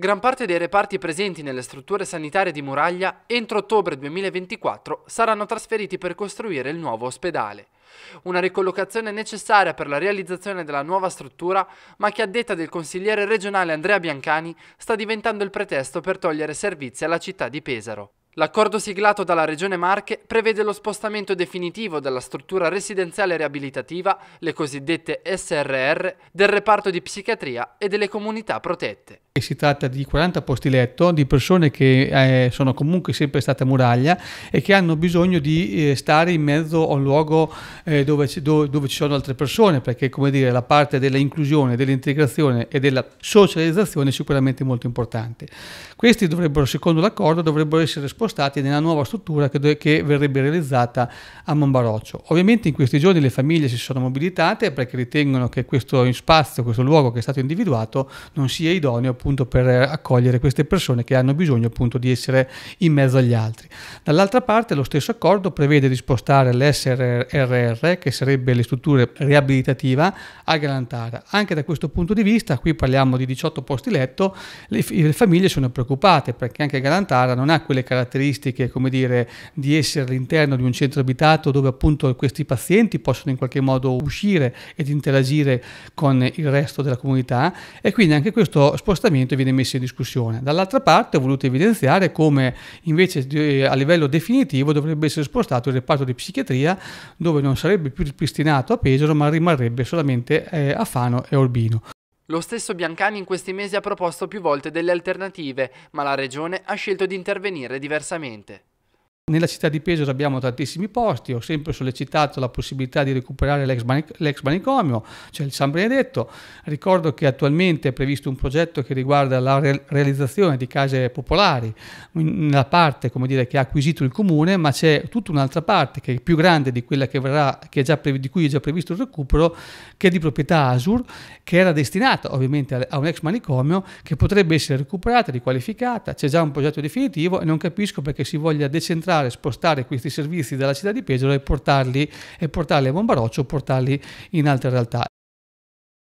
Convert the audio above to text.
Gran parte dei reparti presenti nelle strutture sanitarie di Muraglia entro ottobre 2024 saranno trasferiti per costruire il nuovo ospedale. Una ricollocazione necessaria per la realizzazione della nuova struttura, ma che a detta del consigliere regionale Andrea Biancani sta diventando il pretesto per togliere servizi alla città di Pesaro. L'accordo siglato dalla Regione Marche prevede lo spostamento definitivo della struttura residenziale riabilitativa, le cosiddette SRR, del reparto di psichiatria e delle comunità protette e si tratta di 40 posti letto di persone che eh, sono comunque sempre state a muraglia e che hanno bisogno di eh, stare in mezzo a un luogo eh, dove, do, dove, ci sono altre persone perché come dire la parte dell'inclusione, dell'integrazione e della socializzazione è sicuramente molto importante. Questi dovrebbero, secondo l'accordo, dovrebbero essere spostati nella nuova struttura che, che verrebbe realizzata a Monbaroccio. Ovviamente in questi giorni le famiglie si sono mobilitate perché ritengono che questo spazio, questo luogo che è stato individuato non sia idoneo appunto per eh, accogliere queste persone che hanno bisogno appunto di essere in mezzo agli altri. Dall'altra parte lo stesso accordo prevede di spostare l'SRR, che sarebbe le strutture riabilitativa, a Galantara. Anche da questo punto di vista, qui parliamo di 18 posti letto, le, le famiglie sono preoccupate perché anche Galantara non ha quelle caratteristiche, come dire, di essere all'interno di un centro abitato dove appunto questi pazienti possono in qualche modo uscire ed interagire con il resto della comunità e quindi anche questo spostamento viene messo in discussione. Dall'altra parte ho voluto evidenziare come invece a livello definitivo dovrebbe essere spostato il reparto di psichiatria dove non sarebbe più ripristinato a Pesaro ma rimarrebbe solamente eh, a Fano e Orbino. Lo stesso Biancani in questi mesi ha proposto più volte delle alternative, ma la Regione ha scelto di intervenire diversamente. Nella città di Pesaro abbiamo tantissimi posti, ho sempre sollecitato la possibilità di recuperare l'ex, manic- l'ex manicomio, cioè il San Benedetto. Ricordo che attualmente è previsto un progetto che riguarda la re- realizzazione di case popolari, nella parte dire, che ha acquisito il comune, ma c'è tutta un'altra parte che è più grande di quella che verrà, che pre- di cui è già previsto il recupero, che è di proprietà Asur, che era destinata ovviamente a un ex manicomio, che potrebbe essere recuperata, riqualificata, c'è già un progetto definitivo e non capisco perché si voglia decentrare spostare, spostare questi servizi dalla città di Pesaro e portarli, e portarli a Bombaroccio o portarli in altre realtà.